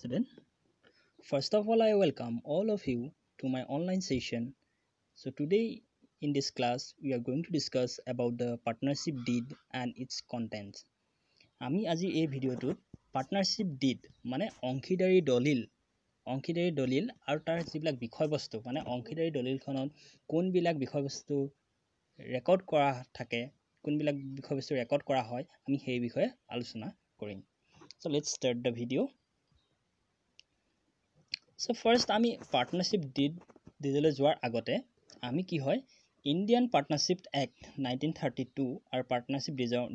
student first of all i welcome all of you to my online session so today in this class we are going to discuss about the partnership deed and its contents আমি আজি এই ভিডিঅ'টোত partnership deed মানে অংশীদাৰী দলিল অংশীদাৰী দলিল আৰু তাৰ যিবিলাক বিষয়বস্তু মানে অংশীদাৰী দলিলখনত কোনবিলাক বিষয়বস্তু ৰেকৰ্ড কৰা থাকে কোনবিলাক বিষয়বস্তু ৰেকৰ্ড কৰা হয় আমি সেই বিষয়ে আলোচনা কৰিম so' let's start the video' so' first আমি পাৰ্টনাৰশ্বিপ ডিড ডিডলৈ যোৱাৰ আগতে আমি কি হয় Indian partnership act nineteen thirty two আৰু পাৰ্টনাৰশ্বিপ ডিজৰ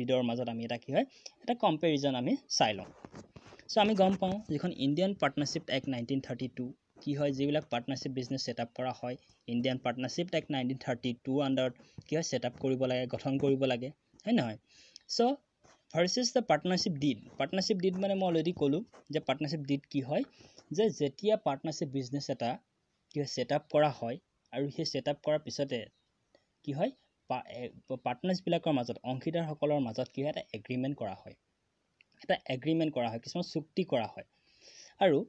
ডিডৰ মাজত আমি এটা কি হয় এটা কম্পেৰিজন আমি চাই লওঁ চ' আমি গম পাওঁ যিখন Indian partnership act nineteen thirty two কি হয় যিবিলাক পাৰ্টনাৰশ্বিপ বিজনেছ ছেটআপ কৰা হয় Indian partnership act nineteen thirty two আণ্ডাৰত কি হয় ছেটআপ কৰিব লাগে গঠন কৰিব লাগে হয় নহয় so' first is the partnership deed partnership deed মানে মই অলৰেডি ক'লোঁ যে পাৰ্টনাৰশ্বিপ ডিড কি হয় যে যেতিয়া পাৰ্টনাৰশ্বিপ বিজনেছ এটা কি হয় ছেটআপ কৰা হয় আৰু সেই ছেটআপ কৰাৰ পিছতে কি হয় পাৰ্টনাৰ্ছবিলাকৰ মাজত অংশীদাৰসকলৰ মাজত কি হয় এটা এগ্ৰিমেণ্ট কৰা হয় এটা এগ্ৰিমেণ্ট কৰা হয় কিছুমান চুক্তি কৰা হয় আৰু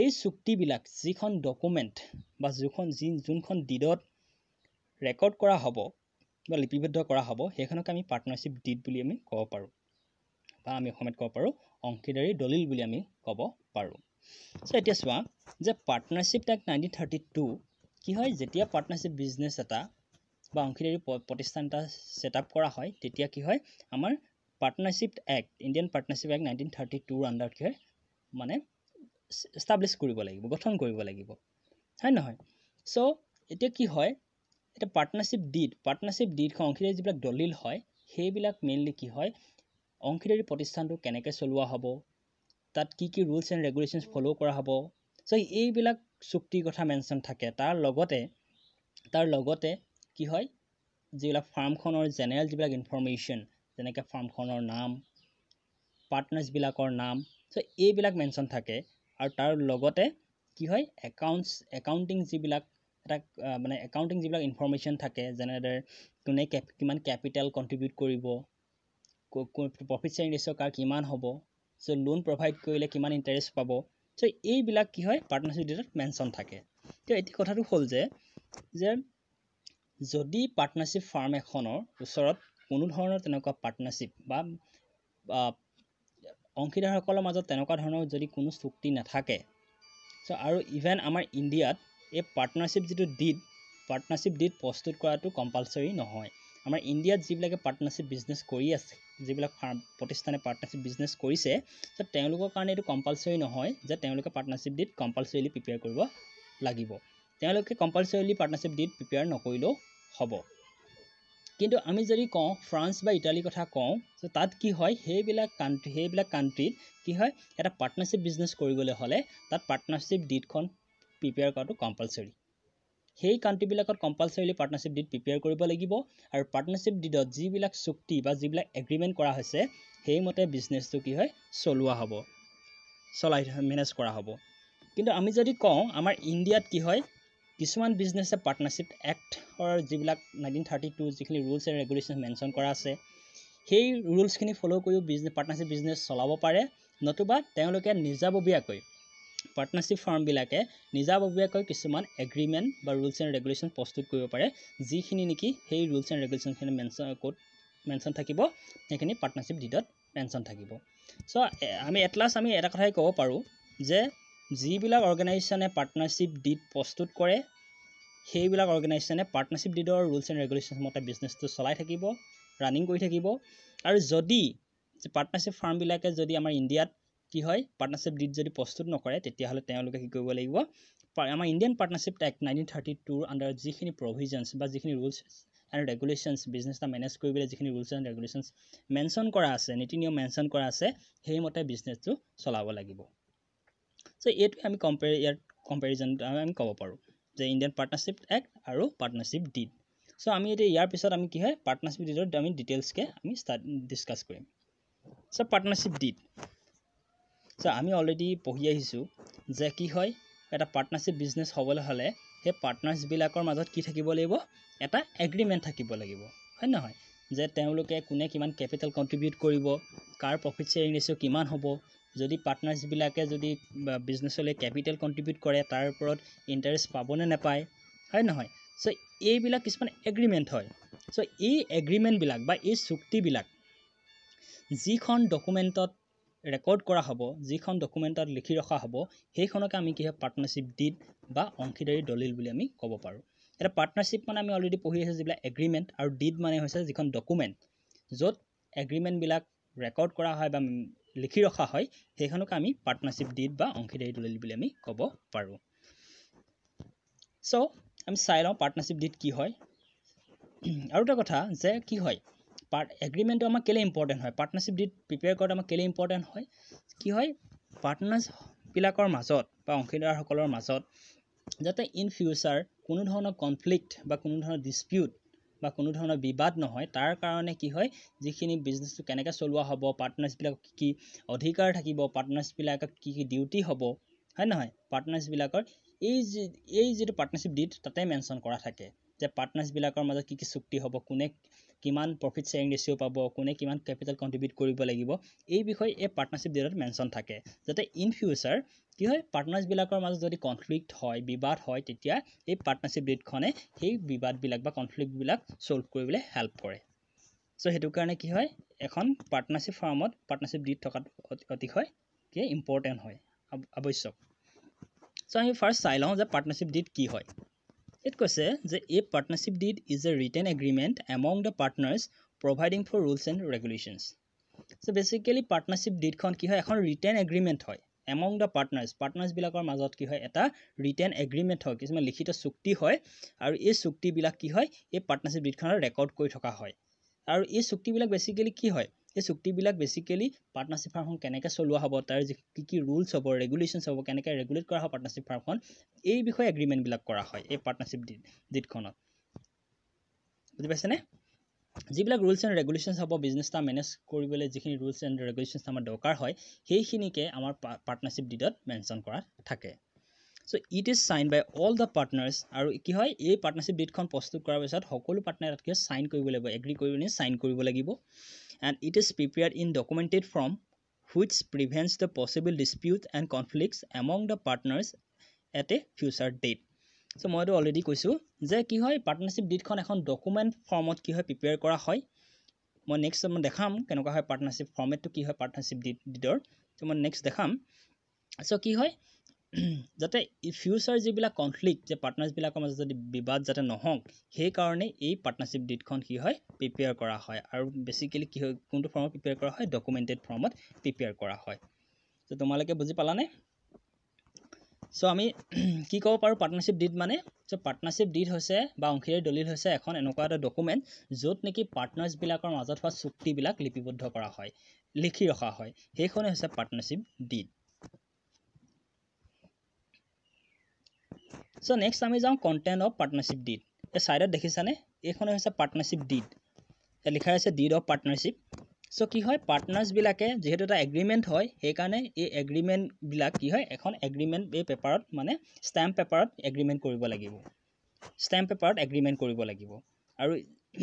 সেই চুক্তিবিলাক যিখন ডকুমেণ্ট বা যোনখন যি যোনখন ডিডত ৰেকৰ্ড কৰা হ'ব বা লিপিবদ্ধ কৰা হ'ব সেইখনকে আমি পাৰ্টনাৰশ্বিপ ডিড বুলি আমি ক'ব পাৰোঁ বা আমি অসমীয়াত ক'ব পাৰোঁ অংশীদাৰী দলিল বুলি আমি ক'ব পাৰোঁ চ' এতিয়া চোৱা যে partnership act nineteen thirty two কি হয় যেতিয়া পাৰ্টনাৰশ্বিপ বিজনেছ এটা বা অংশীদাৰী প্ৰতিষ্ঠান এটা ছেটআপ কৰা হয় তেতিয়া কি হয় আমাৰ partnership act Indian partnership act nineteen thirty টুৰ আণ্ডাৰত কি হয় মানে ষ্টাব্লিছ কৰিব লাগিব গঠন কৰিব লাগিব হয় নহয় চ' এতিয়া কি হয় এতিয়া পাৰ্টনাৰশ্বিপ ডিড পাৰ্টনাৰশ্বিপ ডিডখন অংশীদাৰী যিবিলাক দলিল হয় সেইবিলাক মেইনলি কি হয় অংশীদাৰী প্ৰতিষ্ঠানটো কেনেকৈ চলোৱা হ'ব তাত কি কি ৰুলছ এণ্ড ৰেগুলেশ্যনছ ফ'ল' কৰা হ'ব চ' এইবিলাক চুক্তিৰ কথা মেনশ্যন থাকে তাৰ লগতে তাৰ লগতে কি হয় যিবিলাক ফাৰ্মখনৰ জেনেৰেল যিবিলাক ইনফৰ্মেশ্যন যেনেকৈ ফাৰ্মখনৰ নাম পাৰ্টনাৰ্ছবিলাকৰ নাম চ' এইবিলাক মেনশ্যন থাকে আৰু তাৰ লগতে কি হয় একাউণ্টছ একাউণ্টিং যিবিলাক এটা মানে একাউণ্টিং যিবিলাক ইনফৰ্মেশ্যন থাকে যেনেদৰে কোনে কেপ কিমান কেপিটেল কণ্ট্ৰিবিউট কৰিব প্ৰফিট শ্বেয়াৰিং ৰেচিঅ' কাৰ কিমান হ'ব চ' লোন প্ৰভাইড কৰিলে কিমান ইণ্টাৰেষ্ট পাব চ' এইবিলাক কি হয় পাৰ্টনাৰশ্বিপ ডিটত মেনশ্যন থাকে তো এটি কথাটো হ'ল যে যে যদি পাৰ্টনাৰশ্বিপ ফাৰ্ম এখনৰ ওচৰত কোনো ধৰণৰ তেনেকুৱা পাৰ্টনাৰশ্বিপ বা অংশীদাৰসকলৰ মাজত তেনেকুৱা ধৰণৰ যদি কোনো চুক্তি নাথাকে চ' আৰু ইভেন আমাৰ ইণ্ডিয়াত এই পাৰ্টনাৰশ্বিপ যিটো ডিট পাৰ্টনাৰশ্বিপ ডিট প্ৰস্তুত কৰাটো কম্পালচৰি নহয় আমাৰ ইণ্ডিয়াত যিবিলাকে পাৰ্টনাৰশ্বিপ বিজনেছ কৰি আছে যিবিলাক ফাৰ্ম প্ৰতিষ্ঠানে পাৰ্টনাৰশ্বিপ বিজনেছ কৰিছে চ' তেওঁলোকৰ কাৰণে এইটো কম্পালচৰি নহয় যে তেওঁলোকে পাৰ্টনাৰশ্বিপ ডিট কম্পালচৰিলি প্ৰিপেয়াৰ কৰিব লাগিব তেওঁলোকে কম্পালচৰিলি পাৰ্টনাৰশ্বিপ ডিট প্ৰিপেয়াৰ নকৰিলেও হ'ব কিন্তু আমি যদি কওঁ ফ্ৰান্স বা ইটালীৰ কথা কওঁ চ' তাত কি হয় সেইবিলাক কাণ্ট্ৰি সেইবিলাক কাণ্ট্ৰিত কি হয় এটা পাৰ্টনাৰশ্বিপ বিজনেছ কৰিবলৈ হ'লে তাত পাৰ্টনাৰশ্বিপ ডিটখন প্ৰিপেয়াৰ কৰাটো কম্পালচৰি সেই কাণ্ট্ৰিবিলাকত কম্পালচৰিলি পাৰ্টনাৰশ্বিপ ডিড প্ৰিপেয়াৰ কৰিব লাগিব আৰু পাৰ্টনাৰশ্বিপ ডিডত যিবিলাক চুক্তি বা যিবিলাক এগ্ৰিমেণ্ট কৰা হৈছে সেইমতে বিজনেছটো কি হয় চলোৱা হ'ব চলাই মেনেজ কৰা হ'ব কিন্তু আমি যদি কওঁ আমাৰ ইণ্ডিয়াত কি হয় কিছুমান বিজনেছে পাৰ্টনাৰশ্বিপ এক্টৰ যিবিলাক নাইনটিন থাৰ্টি টু যিখিনি ৰুলছ এণ্ড ৰেগুলেশ্যন মেনশ্যন কৰা আছে সেই ৰুলছখিনি ফ'ল' কৰিও বিজনেছ পাৰ্টনাৰশ্বিপ বিজনেছ চলাব পাৰে নতুবা তেওঁলোকে নিজাববীয়াকৈ পাৰ্টনাৰশ্বিপ ফাৰ্মবিলাকে নিজাববীয়াকৈ কিছুমান এগ্ৰিমেণ্ট বা ৰুলছ এণ্ড ৰেগুলেশ্যন প্ৰস্তুত কৰিব পাৰে যিখিনি নেকি সেই ৰুলছ এণ্ড ৰেগুলেশ্যনখিনি মেনশ্যন ক'ত মেনশ্যন থাকিব সেইখিনি পাৰ্টনাৰশ্বিপ ডিডত মেনশ্যন থাকিব চ' আমি এটলাষ্ট আমি এটা কথাই ক'ব পাৰোঁ যে যিবিলাক অৰ্গেনাইজেশ্যনে পাৰ্টনাৰশ্বিপ ডিড প্ৰস্তুত কৰে সেইবিলাক অৰ্গেনাইজেশ্যনে পাৰ্টনাৰশ্বিপ ডিডৰ ৰুলছ এণ্ড ৰেগুলেশ্যন মতে বিজনেছটো চলাই থাকিব ৰানিং কৰি থাকিব আৰু যদি পাৰ্টনাৰশ্বিপ ফাৰ্মবিলাকে যদি আমাৰ ইণ্ডিয়াত কি হয় পাৰ্টনাৰশ্বিপ ডিট যদি প্ৰস্তুত নকৰে তেতিয়াহ'লে তেওঁলোকে কি কৰিব লাগিব আমাৰ Indian partnership act nineteen thirty টুৰ আণ্ডাৰত যিখিনি প্ৰভিজনছ বা যিখিনি ৰুলচ এণ্ড ৰেগুলেশ্যনছ বিজনেছ এটা মেনেজ কৰিবলৈ যিখিনি ৰুলচ এণ্ড ৰেগুলেশ্যনছ মেনশ্যন কৰা আছে নীতি নিয়ম মেনশ্যন কৰা আছে সেইমতে বিজনেছটো চলাব লাগিব চ' এইটো আমি কম্পেৰি ইয়াত কম্পেৰিজনটো আমি ক'ব পাৰোঁ যে ইণ্ডিয়ান পাৰ্টনাৰশ্বিপ এক্ট আৰু পাৰ্টনাৰশ্বিপ ডিট চ' আমি এতিয়া ইয়াৰ পিছত আমি কি হয় পাৰ্টনাৰশ্বিপ ডিটত আমি ডিটেইলছকৈ আমি ষ্টাৰ্ট ডিছকাছ কৰিম চ' পাৰ্টনাৰশ্বিপ ডিট চ' আমি অলৰেডি পঢ়ি আহিছোঁ যে কি হয় এটা পাৰ্টনাৰশ্বিপ বিজনেছ হ'বলৈ হ'লে সেই পাৰ্টনাৰ্ছবিলাকৰ মাজত কি থাকিব লাগিব এটা এগ্ৰিমেণ্ট থাকিব লাগিব হয় নহয় যে তেওঁলোকে কোনে কিমান কেপিটেল কণ্ট্ৰিবিউট কৰিব কাৰ প্ৰফিট শ্বেয়াৰিং ৰেচিঅ' কিমান হ'ব যদি পাৰ্টনাৰ্ছবিলাকে যদি বিজনেছলৈ কেপিটেল কণ্ট্ৰিবিউট কৰে তাৰ ওপৰত ইণ্টাৰেষ্ট পাবনে নাপায় হয় নহয় চ' এইবিলাক কিছুমান এগ্ৰিমেণ্ট হয় চ' এই এগ্ৰিমেণ্টবিলাক বা এই চুক্তিবিলাক যিখন ডকুমেণ্টত ৰেকৰ্ড কৰা হ'ব যিখন ডকুমেণ্টত লিখি ৰখা হ'ব সেইখনকে আমি কি হয় পাৰ্টনাৰশ্বিপ ডিড বা অংশীদাৰী দলিল বুলি আমি ক'ব পাৰোঁ এতিয়া পাৰ্টনাৰশ্বিপ মানে আমি অলৰেডি পঢ়ি আছোঁ যিবিলাক এগ্ৰিমেণ্ট আৰু ডিড মানে হৈছে যিখন ডকুমেণ্ট য'ত এগ্ৰিমেণ্টবিলাক ৰেকৰ্ড কৰা হয় বা লিখি ৰখা হয় সেইখনকে আমি পাৰ্টনাৰশ্বিপ ডিড বা অংশীদাৰী দলিল বুলি আমি ক'ব পাৰোঁ চ' আমি চাই লওঁ পাৰ্টনাৰশ্বিপ ডিড কি হয় আৰু এটা কথা যে কি হয় পাৰ্ট এগ্ৰিমেণ্টটো আমাক কেলৈ ইম্পৰ্টেণ্ট হয় পাৰ্টনাৰশ্বিপ ডিট প্ৰিপেয়াৰ কৰাটো আমাক কেলৈ ইম্পৰ্টেণ্ট হয় কি হয় পাৰ্টনাৰ্ছবিলাকৰ মাজত বা অংশীদাৰসকলৰ মাজত যাতে ইন ফিউচাৰ কোনো ধৰণৰ কনফ্লিক্ট বা কোনো ধৰণৰ ডিছপিউট বা কোনো ধৰণৰ বিবাদ নহয় তাৰ কাৰণে কি হয় যিখিনি বিজনেছটো কেনেকৈ চলোৱা হ'ব পাৰ্টনাৰ্ছবিলাকক কি কি অধিকাৰ থাকিব পাৰ্টনাৰ্ছবিলাকত কি কি ডিউটি হ'ব হয় নহয় পাৰ্টনাৰ্ছবিলাকৰ এই যি এই যিটো পাৰ্টনাৰশ্বিপ ডিট তাতে মেনশ্যন কৰা থাকে যে পাৰ্টনাৰ্ছবিলাকৰ মাজত কি কি চুক্তি হ'ব কোনে কিমান প্ৰফিট শ্বেয়াৰিং ৰেচিঅ' পাব কোনে কিমান কেপিটেল কণ্ট্ৰিবিউট কৰিব লাগিব এই বিষয়ে এই পাৰ্টনাৰশ্বিপ ডিলত মেনশ্যন থাকে যাতে ইন ফিউচাৰ কি হয় পাৰ্টনাৰ্ছবিলাকৰ মাজত যদি কনফ্লিক্ট হয় বিবাদ হয় তেতিয়া এই পাৰ্টনাৰশ্বিপ ডিটখনে সেই বিবাদবিলাক বা কনফ্লিক্টবিলাক ছল্ভ কৰিবলৈ হেল্প কৰে ছ' সেইটো কাৰণে কি হয় এখন পাৰ্টনাৰশ্বিপ ফাৰ্মত পাৰ্টনাৰশ্বিপ ডিট থকাটো অতিশয় কি ইম্পৰ্টেণ্ট হয় আৱশ্যক ছ' আমি ফাৰ্ষ্ট চাই লওঁ যে পাৰ্টনাৰশ্বিপ ডিট কি হয় ইট কৈছে eh, যে এই partnership deed is a written agreement among the partners providing for rules and regulations so' basically partnership ডিডখন কি হয় এখন ৰিটেন এগ্ৰিমেণ্ট হয় এমং দ্য পাৰ্টনাৰ্ছ পাৰ্টনাৰ্ছবিলাকৰ মাজত কি হয় এটা ৰিটেন এগ্ৰিমেণ্ট হয় কিছুমান লিখিত চুক্তি হয় আৰু এই চুক্তিবিলাক কি হয় এই পাৰ্টনাৰশ্বিপ ডিডখনত ৰেকৰ্ড কৰি থকা হয় আৰু এই চুক্তিবিলাক বেচিকেলি কি হয় এই চুক্তিবিলাক বেচিকেলি পাৰ্টনাৰশ্বিপ ফাৰ্মখন কেনেকৈ চলোৱা হ'ব তাৰ যি কি কি ৰুলছ হ'ব ৰেগুলেশ্যনছ হ'ব কেনেকৈ ৰেগুলেট কৰা হ'ব পাৰ্টনাৰশ্বিপ ফাৰ্মখন এই বিষয়ে এগ্ৰিমেণ্টবিলাক কৰা হয় এই পাৰ্টনাৰশ্বিপ ডিটখনত বুজি পাইছেনে যিবিলাক ৰুলছ এণ্ড ৰেগুলেশ্যনছ হ'ব বিজনেছ এটা মেনেজ কৰিবলৈ যিখিনি ৰুলছ এণ্ড ৰেগুলেশ্যনছ আমাৰ দৰকাৰ হয় সেইখিনিকে আমাৰ পাৰ্টনাৰশ্বিপ ডিটত মেনশ্যন কৰা থাকে so it is sign by all the partners আর কি হয় এই পার্টনারশিপ ডিটখন প্রস্তুত করার পিছত সকল পার্টনার তাতে সাইন করব এগ্রি করে নিয়ে সাইন করব and it is prepare in documented form which prevents the possible dispute and conflicts among the partners at a future date so মই এইটো অলরেডি কৈছোঁ যে কি হয় পার্টনারশিপ ডিটখন এখন ডকুমেন্ট ফর্মত কি হয় প্রিপেয়ার করা হয় মই নেক্সট মই দেখাম কেনেকুৱা হয় পাৰ্টনাৰশিপ ফৰ্মেটটো কি হয় পাৰ্টনাৰশিপ ডিট ডিটৰ সো মই নেক্সট দেখাম সো কি হয় যাতে ফিউচাৰ যিবিলাক কনফ্লিক্ট যে পাৰ্টনাৰশ্বিপবিলাকৰ মাজত যদি বিবাদ যাতে নহওক সেইকাৰণে এই পাৰ্টনাৰশ্বিপ ডিটখন কি হয় প্ৰিপেয়াৰ কৰা হয় আৰু বেছিকেলি কি হয় কোনটো ফৰ্মত প্ৰিপেয়াৰ কৰা হয় ডকুমেণ্টেড ফৰ্মত প্ৰিপেয়াৰ কৰা হয় চ' তোমালোকে বুজি পালানে চ' আমি কি ক'ব পাৰোঁ পাৰ্টনাৰশ্বিপ ডিট মানে চ' পাৰ্টনাৰশ্বিপ ডিট হৈছে বা অংশীদাৰী দলিল হৈছে এখন এনেকুৱা এটা ডকুমেণ্ট য'ত নেকি পাৰ্টনাৰ্ছবিলাকৰ মাজত হোৱা চুক্তিবিলাক লিপিবদ্ধ কৰা হয় লিখি ৰখা হয় সেইখনেই হৈছে পাৰ্টনাৰশ্বিপ ডিট সো নেক্সট আমি যাওঁ কণ্টেণ্ট অফ পাৰ্টনাৰশ্বিপ ডিড এই ছাইডত দেখিছানে এইখনে হৈছে পাৰ্টনাৰশ্বিপ ডিড লিখাই আছে ডিড অফ পাৰ্টনাৰশ্বিপ সো কি হয় পাৰ্টনাৰ্ছবিলাকে যিহেতু এটা এগ্ৰিমেণ্ট হয় সেইকাৰণে এই এগ্ৰিমেণ্টবিলাক কি হয় এখন এগ্ৰিমেণ্ট এই পেপাৰত মানে ষ্টেম্প পেপাৰত এগ্ৰিমেণ্ট কৰিব লাগিব ষ্টেম্প পেপাৰত এগ্ৰিমেণ্ট কৰিব লাগিব আৰু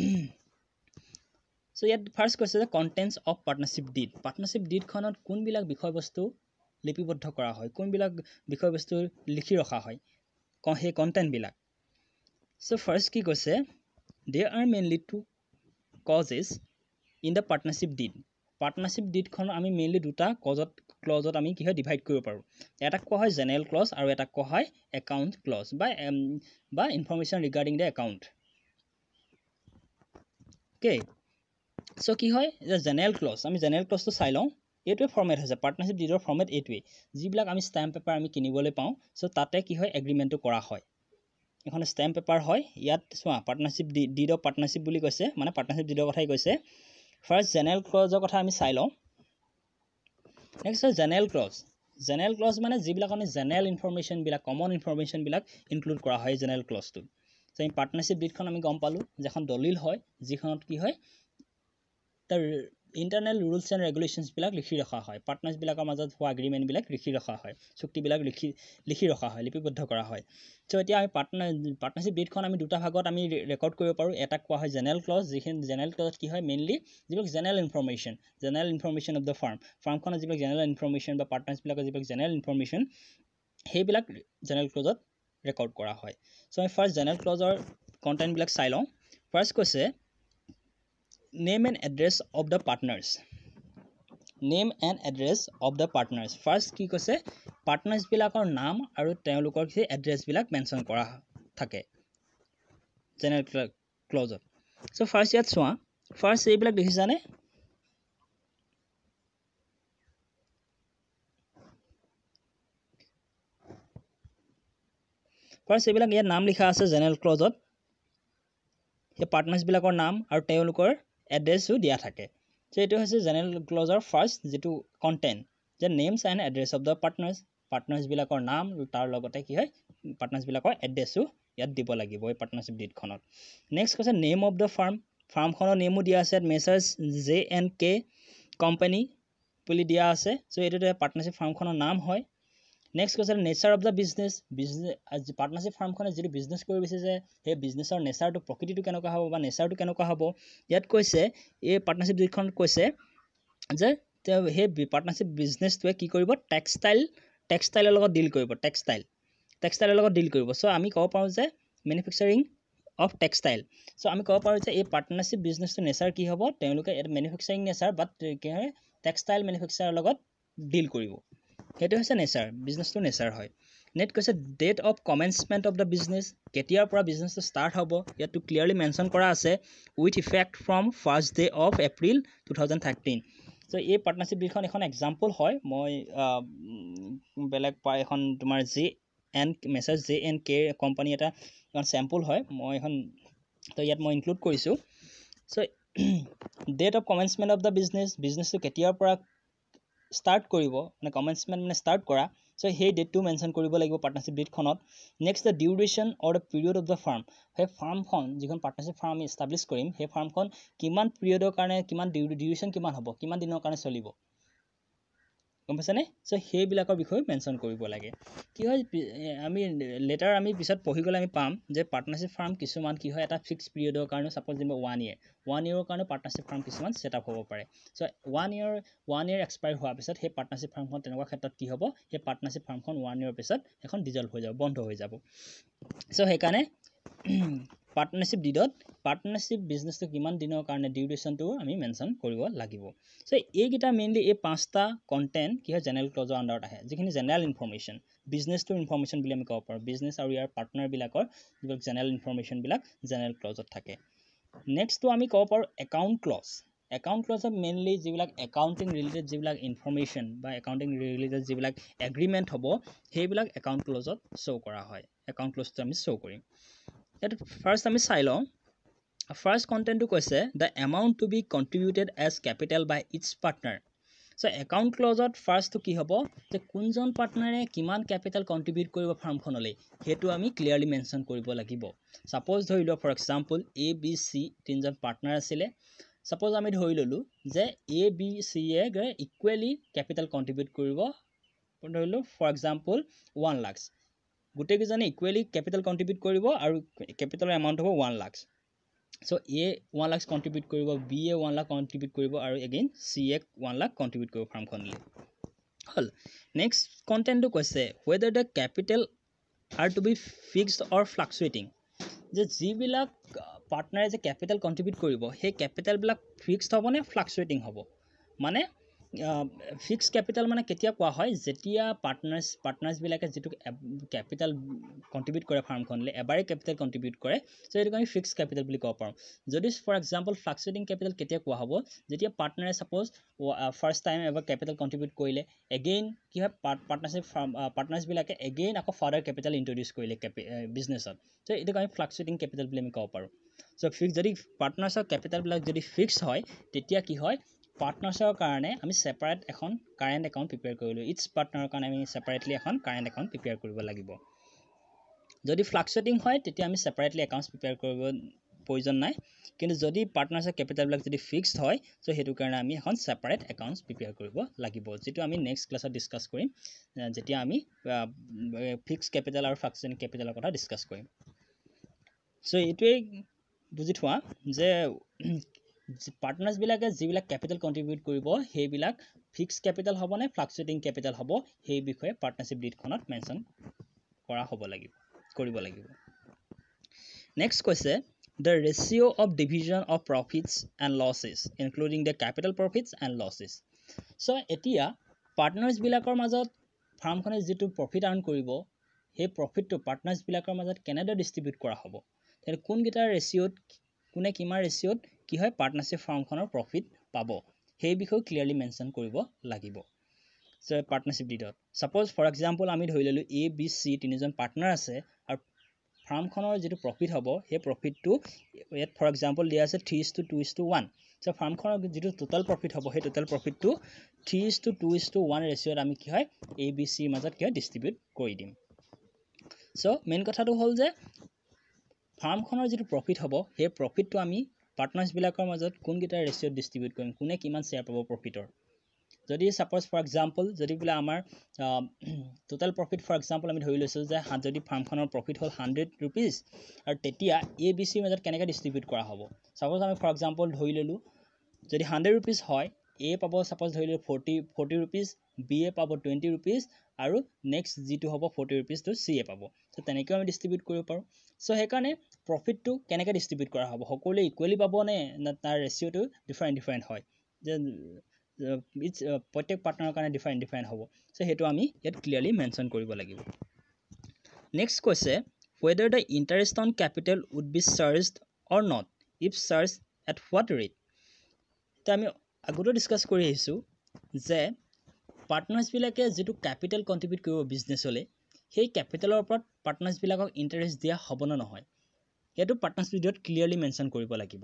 চ' ইয়াত ফাৰ্ষ্ট কৈছে যে contents of partnership deed partnership ডিডখনত কোনবিলাক বিষয়বস্তু লিপিবদ্ধ কৰা হয় কোনবিলাক বিষয়বস্তু লিখি ৰখা হয় সেই কণ্টেণ্টবিলাক চ' ফাৰ্ষ্ট কি কৈছে they are mainly two clauses in the partnership deed partnership ডিডখন আমি মেইনলি দুটা কজত ক্লজত আমি কি হয় ডিভাইড কৰিব পাৰোঁ এটাক কোৱা হয় জেনেৰেল ক্লজ আৰু এটাক কোৱা হয় একাউণ্ট ক্লজ বা বা ইনফৰ্মেশ্যন ৰিগাৰ্ডিং দ্য একাউণ্ট কে চ' কি হয় জেনেৰেল ক্লজ আমি জেনেৰেল ক্লজটো চাই লওঁ এইটোৱে ফৰ্মেট হৈছে পাৰ্টনাৰশ্বিপ ডিডৰ ফৰ্মেট এইটোৱেই যিবিলাক আমি ষ্টেম্প পেপাৰ আমি কিনিবলৈ পাওঁ চ' তাতে কি হয় এগ্ৰিমেণ্টটো কৰা হয় এখন ষ্টেম্প পেপাৰ হয় ইয়াত চোৱা পাৰ্টনাৰশ্বিপ ডিড অফ পাৰ্টনাৰশ্বিপ বুলি কৈছে মানে পাৰ্টনাৰশ্বিপ ডিডৰ কথাই কৈছে ফাৰ্ষ্ট জেনেৰেল ক্লজৰ কথা আমি চাই লওঁ নেক্সট হয় জেনেৰেল ক্লজ জেনেৰেল ক্লজ মানে যিবিলাক আমি জেনেৰেল ইনফৰমেশ্যনবিলাক কমন ইনফৰমেশ্যনবিলাক ইনক্লুড কৰা হয় জেনেৰেল ক্লজটো চ' আমি পাৰ্টনাৰশ্বিপ ডিডখন আমি গম পালোঁ যিখন দলিল হয় যিখনত কি হয় তাৰ ইণ্টাৰনেল ৰুলছ এণ্ড ৰেগুলেশ্যনছবিলাক লিখি ৰখা হয় পাৰ্টনাৰ্ছবিলাকৰ মাজত হোৱা এগ্ৰিমেণ্টবিলাক লিখি ৰখা হয় চুক্তিবিলাক লিখি লিখি ৰখা হয় লিপিবদ্ধ কৰা হয় চ' এতিয়া আমি পাৰ্টনাৰ পাৰ্টনাৰশ্বিপ ব্ৰীডখন আমি দুটা ভাগত আমি ৰেকৰ্ড কৰিব পাৰোঁ এটাক কোৱা হয় জেনেৰেল ক্লজ যিখিনি জেনেৰেল ক্লজত কি হয় মেইনলি যিবিলাক general information general information of the firm ফাৰ্মখনৰ যিবিলাক জেনেৰেল ইনফৰমেশ্যন বা পাৰ্টনাৰ্ছবিলাকৰ যিবিলাক জেনেৰেল ইনফৰমেশ্যন সেইবিলাক জেনেৰেল ক্লজত ৰেকৰ্ড কৰা হয় চ' আমি ফাৰ্ষ্ট জেনেৰেল ক্লজৰ কণ্টেণ্টবিলাক চাই লওঁ ফাৰ্ষ্ট কৈছে name and address of the partners name and address of the partners first কি কৈছে partners বিলাকৰ নাম আৰু তেওঁলোকৰ কি address বিলাক mention কৰা থাকে general clause so first ইয়াত চোৱা first এইবিলাক দেখিছানে ফাৰ্ষ্ট এইবিলাক ইয়াত নাম লিখা আছে জেনেৰেল ক্লজত সেই পাৰ্টনাৰ্ছবিলাকৰ নাম আৰু তেওঁলোকৰ এড্ৰেছো দিয়া থাকে চ' এইটো হৈছে জেনেৰেল ক্লজৰ ফাৰ্ষ্ট যিটো কণ্টেণ্ট যে names and address of the partners পাৰ্টনাৰ্ছবিলাকৰ নাম তাৰ লগতে কি হয় পাৰ্টনাৰ্ছবিলাকৰ এড্ৰেছো ইয়াত দিব লাগিব এই পাৰ্টনাৰশ্বিপ ডিটখনত নেক্সট কৈছে নেম অফ দ্য ফাৰ্ম ফাৰ্মখনৰ নেমো দিয়া আছে messrs J and K company বুলি দিয়া আছে চ' এইটো পাৰ্টনাৰশ্বিপ ফাৰ্মখনৰ নাম হয় নেক্সট কৈছে nature of the business business partnership ফাৰ্মখনে যিটো বিজনেছ কৰি বিচাৰিছে সেই বিজনেছৰ নেচাৰটো প্ৰকৃতিটো কেনেকুৱা হ'ব বা নেচাৰটো কেনেকুৱা হ'ব ইয়াত কৈছে এই পাৰ্টনাৰশ্বিপ যিখনত কৈছে যে তেওঁ সেই পাৰ্টনাৰশ্বিপ বিজনেছটোৱে কি কৰিব টেক্সটাইল টেক্সটাইলৰ লগত ডিল কৰিব টেক্সটাইল টেক্সটাইলৰ লগত ডিল কৰিব চ' আমি ক'ব পাৰোঁ যে মেনুফেকচাৰিং অফ টেক্সটাইল চ' আমি ক'ব পাৰোঁ যে এই পাৰ্টনাৰশ্বিপ বিজনেছটো নেচাৰ কি হ'ব তেওঁলোকে এটা মেনুফেকচাৰিং নেচাৰ বাট কি হয় টেক্সটাইল মেনুফেকচাৰৰ লগত ডিল কৰিব সেইটো হৈছে নেচাৰ বিজনেছটো নেচাৰ হয় নেক্সট কৈছে date of commencement of the business কেতিয়াৰ পৰা বিজনেছটো ষ্টাৰ্ট হ'ব ইয়াতো ক্লিয়াৰলি মেনশ্যন কৰা আছে with effect from first day of April two thousand thirteen so' এই পাৰ্টনাৰশ্বিপ বিলখন এখন এক্সাম্পল হয় মই বেলেগ পা এখন তোমাৰ J and messrs J and K company এটা এখন চেম্পল হয় মই এখন তো ইয়াত মই ইনক্লুড কৰিছোঁ so' date of commencement of the business বিজনেছটো কেতিয়াৰ পৰা ষ্টাৰ্ট কৰিব মানে কমেঞ্চমেণ্ট মানে ষ্টাৰ্ট কৰা চ' সেই ডেটটো মেনশ্যন কৰিব লাগিব পাৰ্টনাৰশ্বিপ ডেটখনত next the duration or the period of the firm সেই ফাৰ্মখন যিখন পাৰ্টনাৰশ্বিপ ফাৰ্ম আমি ইষ্টাব্লিছ কৰিম সেই ফাৰ্মখন কিমান পিৰিয়ডৰ কাৰণে কিমান ডিউ ডিউৰেশ্যন কিমান হ'ব কিমান দিনৰ কাৰণে চলিব গম পাইছানে চ' সেইবিলাকৰ বিষয়েও মেনশ্যন কৰিব লাগে কি হয় আমি লেটাৰ আমি পিছত পঢ়ি গ'লে আমি পাম যে পাৰ্টনাৰশ্বিপ ফাৰ্ম কিছুমান কি হয় এটা ফিক্স পিৰিয়ডৰ কাৰণে ছাপ'জ দিব ওৱান ইয়েৰ ওৱান ইয়েৰৰ কাৰণে পাৰ্টনাৰশ্বিপ ফাৰ্ম কিছুমান ছেটআপ হ'ব পাৰে so' one year one year expire হোৱাৰ পিছত সেই পাৰ্টনাৰশ্বিপ ফাৰ্মখন তেনেকুৱা ক্ষেত্ৰত কি হ'ব সেই পাৰ্টনাৰশ্বিপ ফাৰ্মখন ওৱান ইয়েৰৰ পিছত এখন ডিজল্ভ হৈ যাব বন্ধ হৈ যাব চ' সেইকাৰণে পাৰ্টনাৰশ্বিপ ডিডত পাৰ্টনাৰশ্বিপ বিজনেছটো কিমান দিনৰ কাৰণে ডিউৰেশ্যনটো আমি মেনশ্যন কৰিব লাগিব চ' এইকেইটা মেইনলি এই পাঁচটা কণ্টেণ্ট কি হয় জেনেৰেল ক্লজৰ আণ্ডাৰত আহে যিখিনি জেনেৰেল ইনফৰ্মেশ্যন বিজনেছটোৰ ইনফৰ্মেশ্যন বুলি আমি ক'ব পাৰোঁ বিজনেছ আৰু ইয়াৰ পাৰ্টনাৰবিলাকৰ যিবিলাক জেনেৰেল ইনফৰ্মেশ্যনবিলাক জেনেৰেল ক্লজত থাকে নেক্সটটো আমি ক'ব পাৰোঁ একাউণ্ট ক্লজ একাউণ্ট ক্লজত মেইনলি যিবিলাক একাউণ্টিং ৰিলেটেড যিবিলাক ইনফৰ্মেশ্যন বা একাউণ্টিং ৰিলেটেড যিবিলাক এগ্ৰিমেণ্ট হ'ব সেইবিলাক একাউণ্ট ক্লজত শ্ব' কৰা হয় একাউণ্ট ক্লজটো আমি শ্ব' কৰিম ইয়াত ফাৰ্ষ্ট আমি চাই লওঁ ফাৰ্ষ্ট কণ্টেণ্টটো কৈছে the amount to be contributed as capital by its partner so' account ক্লজত ফাৰ্ষ্টটো কি হ'ব যে কোনজন পাৰ্টনাৰে কিমান কেপিটেল কণ্ট্ৰিবিউট কৰিব ফাৰ্মখনলৈ সেইটো আমি ক্লিয়াৰলি মেনশ্যন কৰিব লাগিব ছাপ'জ ধৰি লওক for example A B C তিনিজন পাৰ্টনাৰ আছিলে ছাপ'জ আমি ধৰি ল'লোঁ যে এ বি চিয়ে ইকুৱেলি কেপিটেল কণ্ট্ৰিবিউট কৰিব ধৰি ধৰিলোঁ ফৰ এক্সাম্পল ওৱান লাখছ গোটেইকেইজনে ইকুৱেলি কেপিটেল কণ্ট্ৰিবিউট কৰিব আৰু কেপিটেলৰ এমাউণ্ট হ'ব one lakhs so' A one lakhs contribute কৰিব B a one lakh contribute কৰিব আৰু again C a one lakh contribute কৰিব ফাৰ্মখনলৈ হ'ল নেক্সট কণ্টেণ্টটো কৈছে whether the capital are to be fixed or fluctuating যে যিবিলাক পাৰ্টনাৰে যে কেপিটেল কণ্ট্ৰিবিউট কৰিব সেই কেপিটেলবিলাক ফিক্সড হ'বনে ফ্লাকচুৱেটিং হ'ব মানে ফিক্স কেপিটেল মানে কেতিয়া কোৱা হয় যেতিয়া পাৰ্টনাৰ্ছ পাৰ্টনাৰ্ছবিলাকে যিটো কেপিটেল কণ্ট্ৰিবিউট কৰে ফাৰ্মখনলৈ এবাৰেই কেপিটেল কণ্ট্ৰিবিউট কৰে চ' সেইটোকে আমি ফিক্স কেপিটেল বুলি ক'ব পাৰোঁ যদি ফৰ এক্সাম্পল ফ্লাকচুৱেটিং কেপিটেল কেতিয়া কোৱা হ'ব যেতিয়া পাৰ্টনাৰে ছাপ'জ ফাৰ্ষ্ট টাইম এবাৰ কেপিটেল কণ্ট্ৰিবিউট কৰিলে এগেইন কি হয় পাৰ্টনাৰশ্বিপ ফাৰ্ম পাৰ্টনাৰ্ছবিলাকে এগেইন আকৌ ফাৰ্ডাৰ কেপিটেল ইণ্ট্ৰডিউচ কৰিলে কেপি বিজনেছত চ' এইটোকে আমি ফ্লাকচুৱেটিং কেপিটেল বুলি আমি ক'ব পাৰোঁ চ' ফিক্স যদি পাৰ্টনাৰ্ছৰ কেপিটেলবিলাক যদি ফিক্স হয় তেতিয়া কি হয় পাৰ্টনাৰ্ছৰ কাৰণে আমি ছেপাৰেট এখন কাৰেণ্ট একাউণ্ট প্ৰিপেয়াৰ কৰিলোঁ ইটছ পাৰ্টনাৰৰ কাৰণে আমি ছেপাৰেটলি এখন কাৰেণ্ট একাউণ্ট প্ৰিপেয়াৰ কৰিব লাগিব যদি ফ্লাকচুৱেটিং হয় তেতিয়া আমি ছেপাৰেটলি একাউণ্টছ প্ৰিপেয়াৰ কৰিব প্ৰয়োজন নাই কিন্তু যদি পাৰ্টনাৰ্ছৰ কেপিটেলবিলাক যদি ফিক্সড হয় ছ' সেইটো কাৰণে আমি এখন ছেপাৰেট একাউণ্টছ প্ৰিপেয়াৰ কৰিব লাগিব যিটো আমি নেক্সট ক্লাছত ডিছকাছ কৰিম যেতিয়া আমি ফিক্স কেপিটেল আৰু ফ্লাকচুৱেটিং কেপিটেলৰ কথা ডিছকাছ কৰিম ছ' এইটোৱেই বুজি থোৱা যে পাৰ্টনাৰ্ছবিলাকে যিবিলাক কেপিটেল কণ্ট্ৰিবিউট কৰিব সেইবিলাক ফিক্স কেপিটেল হ'বনে ফ্লাকচুৱেটিং কেপিটেল হ'ব সেই বিষয়ে পাৰ্টনাৰশ্বিপ ডিটখনত মেনশ্যন কৰা হ'ব লাগিব কৰিব লাগিব নেক্সট কৈছে the ratio' of division of profits and losses including the capital profits and losses so' এতিয়া পাৰ্টনাৰ্ছবিলাকৰ মাজত ফাৰ্মখনে যিটো প্ৰফিট আৰ্ণ কৰিব সেই প্ৰফিটটো পাৰ্টনাৰ্ছবিলাকৰ মাজত কেনেদৰে ডিষ্ট্ৰিবিউট কৰা হ'ব তেতিয়া কোনকেইটা ৰেচিঅ'ত কোনে কিমান ৰেচিঅ'ত কি হয় পাৰ্টনাৰশ্বিপ ফাৰ্মখনৰ প্ৰফিট পাব সেই বিষয়েও ক্লিয়াৰলি মেনশ্যন কৰিব লাগিব পাৰ্টনাৰশ্বিপ ডিটত ছাপ'জ ফৰ এক্সাম্পল আমি ধৰি ল'লোঁ এ বি চি তিনিজন পাৰ্টনাৰ আছে আৰু ফাৰ্মখনৰ যিটো প্ৰফিট হ'ব সেই প্ৰফিটটো ইয়াত ফৰ এক্সাম্পল দিয়া আছে three is to two is to one so' ফাৰ্মখনৰ যিটো টোটেল প্ৰফিট হ'ব সেই টোটেল প্ৰফিটটো three is to two is to one ৰেচিঅ'ত আমি কি হয় এ বি চিৰ মাজত কি হয় ডিষ্ট্ৰিবিউট কৰি দিম ছ' মেইন কথাটো হ'ল যে ফাৰ্মখনৰ যিটো প্ৰফিট হ'ব সেই প্ৰফিটটো আমি পাৰ্টনাৰ্ছবিলাকৰ মাজত কোনকেইটা ৰেচিঅ'ত ডিষ্ট্ৰিবিউট কৰিম কোনে কিমান শ্বেয়াৰ পাব প্ৰফিটৰ যদি ছাপ'জ ফৰ এক্সাম্পল যদি বোলে আমাৰ ট'টেল প্ৰফিট ফৰ এক্সাম্পল আমি ধৰি লৈছোঁ যে যদি ফাৰ্মখনৰ প্ৰফিট হ'ল হাণ্ড্ৰেড ৰুপিজ আৰু তেতিয়া এ বি চিৰ মাজত কেনেকৈ ডিষ্ট্ৰিবিউট কৰা হ'ব ছাপ'জ আমি ফৰ এক্সাম্পল ধৰি ল'লোঁ যদি হাণ্ড্ৰেড ৰুপিজ হয় এ পাব ছাপ'জ ধৰি ল'লোঁ ফৰ্টি ফৰ্টি ৰুপিজ বি এ পাব টুৱেণ্টি ৰুপিজ আৰু নেক্সট যিটো হ'ব ফৰ্টি ৰুপিজটো চি এ পাব চ' তেনেকৈও আমি ডিষ্ট্ৰিবিউট কৰিব পাৰোঁ চ' সেইকাৰণে প্ৰফিটটো কেনেকৈ ডিষ্ট্ৰিবিউট কৰা হ'ব সকলোৱে ইকুৱেলি পাবনে নে তাৰ ৰেচিঅ'টো ডিফাৰেণ্ট ডিফাৰেণ্ট হয় যে ইটছ প্ৰত্যেক পাৰ্টনাৰৰ কাৰণে ডিফাৰেণ্ট ডিফাৰেণ্ট হ'ব চ' সেইটো আমি ইয়াত ক্লিয়াৰলি মেনশ্যন কৰিব লাগিব নেক্সট কৈছে whether the interest on capital would be charge or not if charge at what rate এতিয়া আমি আগতেও ডিছকাছ কৰি আহিছোঁ যে পাৰ্টনাৰ্ছবিলাকে যিটো কেপিটেল কণ্ট্ৰিবিউট কৰিব বিজনেছলৈ সেই কেপিটেলৰ ওপৰত পাৰ্টনাৰ্ছবিলাকক ইণ্টাৰেষ্ট দিয়া হ'ব নে নহয় সেইটো পাৰ্টনাৰ্ছ ভিডিঅ'ত ক্লিয়াৰলি মেনশ্যন কৰিব লাগিব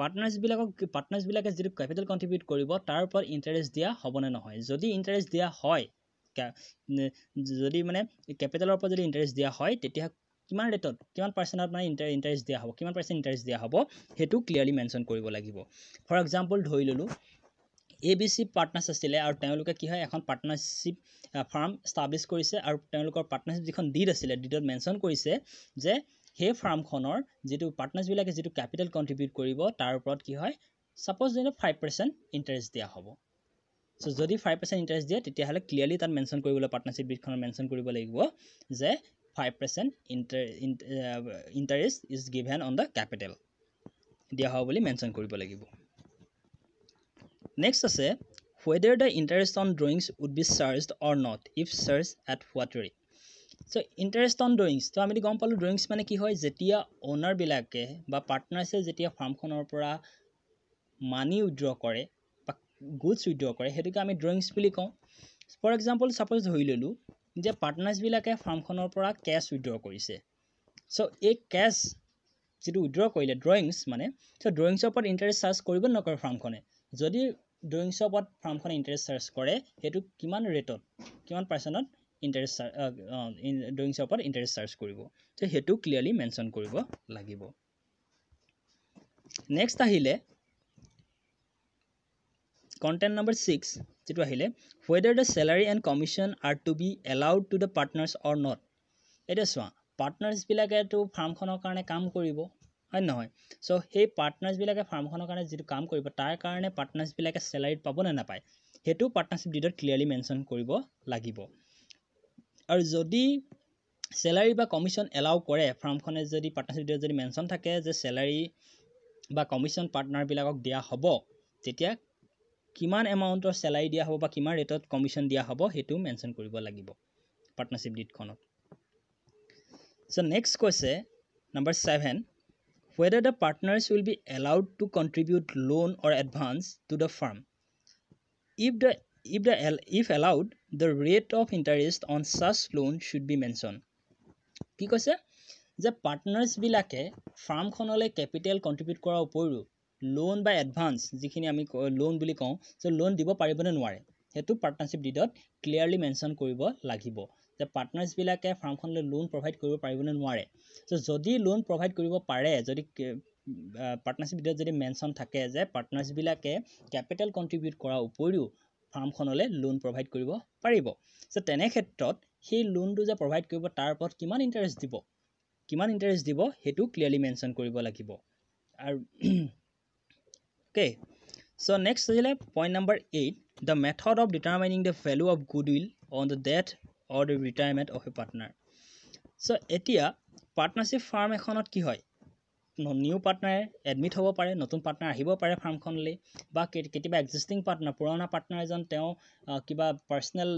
পাৰ্টনাৰ্ছবিলাকক পাৰ্টনাৰ্ছবিলাকে যিটো কেপিটেল কণ্ট্ৰিবিউট কৰিব তাৰ ওপৰত ইণ্টাৰেষ্ট দিয়া হ'বনে নহয় যদি ইণ্টাৰেষ্ট দিয়া হয় যদি মানে কেপিটেলৰ ওপৰত যদি ইণ্টাৰেষ্ট দিয়া হয় তেতিয়া কিমান ৰেটত কিমান পাৰ্চেণ্টত মানে ইণ্টাৰ ইণ্টাৰেষ্ট দিয়া হ'ব কিমান পাৰ্চেণ্ট ইণ্টাৰেষ্ট দিয়া হ'ব সেইটো ক্লিয়াৰলি মেনশ্যন কৰিব লাগিব ফৰ এক্সাম্পল ধৰি ল'লোঁ এ বি চি পাৰ্টনাৰ্ছ আছিলে আৰু তেওঁলোকে কি হয় এখন পাৰ্টনাৰশ্বিপ ফাৰ্ম ষ্টাব্লিছ কৰিছে আৰু তেওঁলোকৰ পাৰ্টনাৰশ্বিপ যিখন ডিড আছিলে ডিডত মেনশ্যন কৰিছে যে সেই ফাৰ্মখনৰ যিটো পাৰ্টনাৰ্ছবিলাকে যিটো কেপিটেল কণ্ট্ৰিবিউট কৰিব তাৰ ওপৰত কি হয় ছাপ'জ যেনে ফাইভ পাৰ্চেণ্ট ইণ্টাৰেষ্ট দিয়া হ'ব চ' যদি ফাইভ পাৰ্চেণ্ট ইণ্টাৰেষ্ট দিয়ে তেতিয়াহ'লে ক্লিয়াৰলি তাত মেনশ্যন কৰিবলৈ পাৰ্টনাৰশ্বিপ বিলখনত মেনশ্যন কৰিব লাগিব যে five percent inter interest is given on the capital দিয়া হ'ব বুলি মেনশ্যন কৰিব লাগিব নেক্সট আছে whether the interest on drawings would be charged or not if charge at what rate so' interest on drawings ত' আমি গম পালোঁ ড্ৰয়িংছ মানে কি হয় যেতিয়া অ'নাৰবিলাকে বা পাৰ্টনাৰ্ছে যেতিয়া ফাৰ্মখনৰ পৰা মানি উইড্ৰ কৰে বা গুডছ উইড্ৰ কৰে সেইটোকে আমি ড্ৰয়িংছ বুলি কওঁ ফৰ এক্সাম্পল ছাপ'জ ধৰি ল'লোঁ যে পাৰ্টনাৰ্ছবিলাকে ফাৰ্মখনৰ পৰা কেছ উইড্ৰ কৰিছে চ' এই কেছ যিটো উইড্ৰ কৰিলে ড্ৰয়িংছ মানে চ' ড্ৰয়িংছৰ ওপৰত ইণ্টাৰেষ্ট চাৰ্জ কৰিব নকৰে ফাৰ্মখনে যদি ড্ৰয়িংছৰ ওপৰত ফাৰ্মখনে ইণ্টাৰেষ্ট চাৰ্জ কৰে সেইটো কিমান ৰেটত কিমান পাৰ্চেণ্টত ইণ্টাৰেষ্ট ইন ড্ৰয়িং শ্বপত ইণ্টাৰেষ্ট চাৰ্জ কৰিব তো সেইটো ক্লিয়াৰলি মেনশ্যন কৰিব লাগিব নেক্সট আহিলে কণ্টেণ্ট নম্বৰ ছিক্স যিটো আহিলে whether the salary and commission are to be allowed to the partners or not এতিয়া চোৱা পাৰ্টনাৰ্ছবিলাকেতো ফাৰ্মখনৰ কাৰণে কাম কৰিব হয় নহয় চ' সেই পাৰ্টনাৰ্ছবিলাকে ফাৰ্মখনৰ কাৰণে যিটো কাম কৰিব তাৰ কাৰণে পাৰ্টনাৰ্ছবিলাকে চেলাৰীত পাবনে নাপায় সেইটো পাৰ্টনাৰশ্বিপ ডিডত ক্লিয়াৰলি মেনশ্যন কৰিব লাগিব আৰু যদি চেলাৰী বা কমিশ্যন এলাউ কৰে ফাৰ্মখনে যদি পাৰ্টনাৰশ্বিপ যদি মেনশ্যন থাকে যে চেলাৰী বা কমিশ্যন পাৰ্টনাৰবিলাকক দিয়া হ'ব তেতিয়া কিমান এমাউণ্টৰ চেলাৰী দিয়া হ'ব বা কিমান ৰেটত কমিশ্যন দিয়া হ'ব সেইটো মেনশ্যন কৰিব লাগিব পাৰ্টনাৰশ্বিপ ডিটখনত চ' নেক্সট কৈছে number seven whether the partners will be allowed to contribute loan or advance to the firm if the if the if allowed the rate of interest on such loan should be mention কি কৈছে যে পাৰ্টনাৰ্ছবিলাকে ফাৰ্মখনলৈ capital contribute কৰাৰ উপৰিও loan বা advance যিখিনি আমি loan বুলি কওঁ যে লোন দিব পাৰিবনে নোৱাৰে সেইটো পাৰ্টনাৰশ্বিপ ডিডত ক্লিয়াৰলি মেনশ্যন কৰিব লাগিব যে পাৰ্টনাৰ্ছবিলাকে ফাৰ্মখনলৈ লোন প্ৰভাইড কৰিব পাৰিবনে নোৱাৰে চ' যদি লোন প্ৰভাইড কৰিব পাৰে যদি পাৰ্টনাৰশ্বিপ ডিডত যদি মেনশ্যন থাকে যে পাৰ্টনাৰ্ছবিলাকে কেপিটেল কণ্ট্ৰিবিউট কৰাৰ উপৰিও ফাৰ্মখনলৈ লোন প্ৰভাইড কৰিব পাৰিব চ' তেনে ক্ষেত্ৰত সেই লোনটো যে প্ৰভাইড কৰিব তাৰ ওপৰত কিমান ইণ্টাৰেষ্ট দিব কিমান ইণ্টাৰেষ্ট দিব সেইটো ক্লিয়াৰলি মেনশ্যন কৰিব লাগিব আৰু অ'কে চ' নেক্সট আছিলে point number eight the method of determining the value of goodwill on the death or the retirement of a partner so' এতিয়া পাৰ্টনাৰশ্বিপ ফাৰ্ম এখনত কি হয় নিউ পাৰ্টনাৰে এডমিট হ'ব পাৰে নতুন পাৰ্টনাৰ আহিব পাৰে ফাৰ্মখনলৈ বা কেতিয়াবা এক্সিষ্টিং পাৰ্টনাৰ পুৰণা পাৰ্টনাৰ এজন তেওঁ কিবা পাৰ্চনেল